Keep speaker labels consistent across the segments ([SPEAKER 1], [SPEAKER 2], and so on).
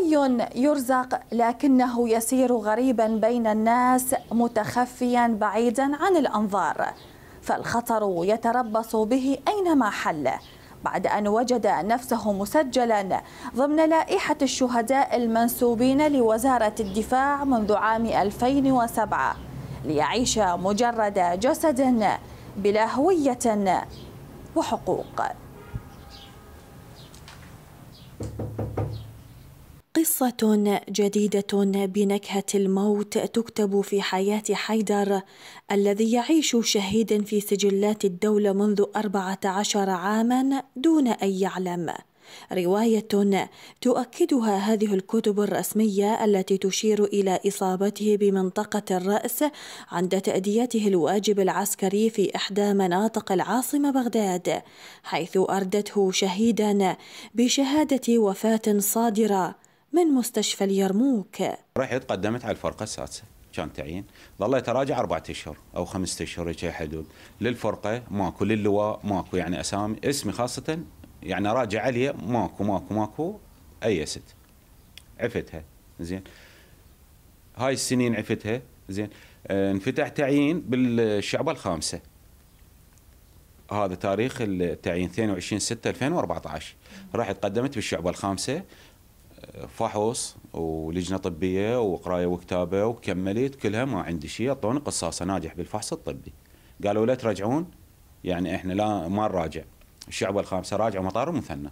[SPEAKER 1] حي يرزق لكنه يسير غريبا بين الناس متخفيا بعيدا عن الانظار فالخطر يتربص به اينما حل بعد ان وجد نفسه مسجلا ضمن لائحه الشهداء المنسوبين لوزاره الدفاع منذ عام 2007 ليعيش مجرد جسد بلا هويه وحقوق قصة جديدة بنكهة الموت تكتب في حياة حيدر الذي يعيش شهيدا في سجلات الدولة منذ 14 عاما دون أن يعلم رواية تؤكدها هذه الكتب الرسمية التي تشير إلى إصابته بمنطقة الرأس عند تأديته الواجب العسكري في إحدى مناطق العاصمة بغداد حيث أردته شهيدا بشهادة وفاة صادرة من مستشفى اليرموك
[SPEAKER 2] رحت قدمت على الفرقة السادسة كان تعيين ظل يتراجع أربعة أشهر أو خمسة أشهر هيك حدود للفرقة ماكو للواء ماكو يعني أسامي اسمي خاصة يعني راجع عليه ماكو ماكو ماكو اي ست عفتها زين هاي السنين عفتها زين آه، انفتح تعيين بالشعبة الخامسة هذا تاريخ التعيين 22 6 2014 رحت قدمت بالشعبة الخامسة فحوص ولجنه طبيه وقرايه وكتابه وكملت كلها ما عندي شيء اعطوني قصاصه ناجح بالفحص الطبي قالوا لا ترجعون يعني احنا لا ما نراجع الشعبة الخامسة راجع مطار المثنى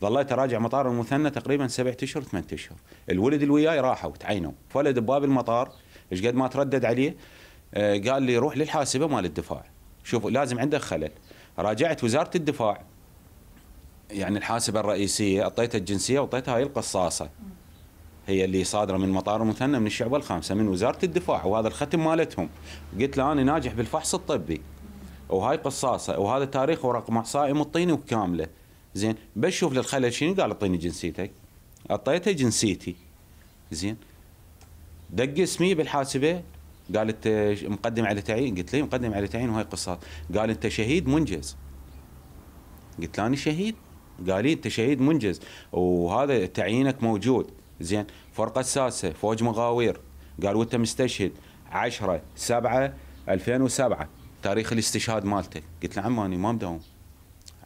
[SPEAKER 2] ظليت اراجع مطار المثنى تقريبا سبعة اشهر ثمان اشهر الولد اللي وياي راحوا تعينوا فولد بباب المطار ايش قد ما تردد عليه آه، قال لي روح للحاسبة مال الدفاع شوف لازم عندك خلل راجعت وزارة الدفاع يعني الحاسبه الرئيسيه اعطيتها الجنسيه واعطيتها هاي القصاصه هي اللي صادره من مطار المثنى من الشعبه الخامسه من وزاره الدفاع وهذا الختم مالتهم قلت له انا ناجح بالفحص الطبي وهاي قصاصه وهذا تاريخ ورقم احصائي مطيني وكامله زين بس شوف للخلل شنو قال اعطيني جنسيتك اعطيته جنسيتي زين دق اسمي بالحاسبه قالت مقدم على تعيين قلت له مقدم على تعيين وهاي قصات قال انت شهيد منجز قلت له انا شهيد قال لي انت شهيد منجز وهذا تعيينك موجود زين فرقه ساسه فوج مغاوير قال وانت مستشهد 10 7 2007 تاريخ الاستشهاد مالتك قلت له عماني ما مداوم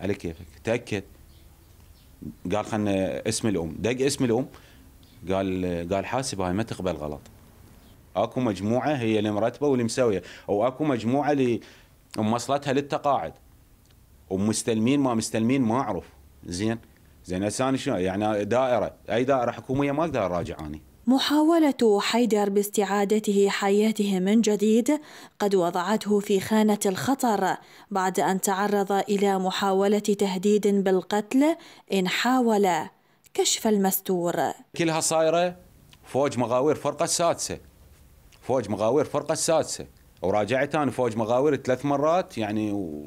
[SPEAKER 2] على كيفك تاكد قال خلنا اسم الام دق اسم الام قال قال حاسب هاي ما تقبل غلط اكو مجموعه هي اللي مرتبه واللي مسويه او اكو مجموعه اللي موصلتها للتقاعد ومستلمين ما مستلمين ما اعرف زين زين هسه شنو يعني دائره اي دائره حكوميه ما اقدر اراجع اني
[SPEAKER 1] محاولة حيدر باستعادته حياته من جديد قد وضعته في خانة الخطر بعد أن تعرض إلى محاولة تهديد بالقتل إن حاول كشف المستور
[SPEAKER 2] كلها صايرة فوج مغاوير فرقة السادسة فوج مغاوير فرقة السادسة وراجعت أنا فوج مغاوير ثلاث مرات يعني و...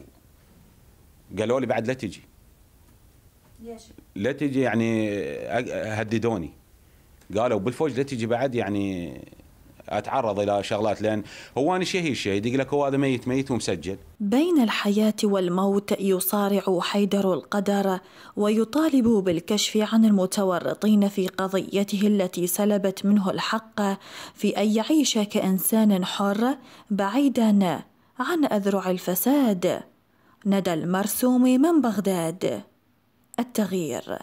[SPEAKER 2] قالوا لي بعد لا تجي لا تجي يعني هددوني قالوا بالفوج لا تجي بعد يعني اتعرض الى شغلات لان هو انا شهيد شهيد يقول لك هو هذا ميت ميت ومسجل
[SPEAKER 1] بين الحياه والموت يصارع حيدر القدر ويطالب بالكشف عن المتورطين في قضيته التي سلبت منه الحق في ان يعيش كانسان حر بعيدا عن اذرع الفساد ندى المرسوم من بغداد التغيير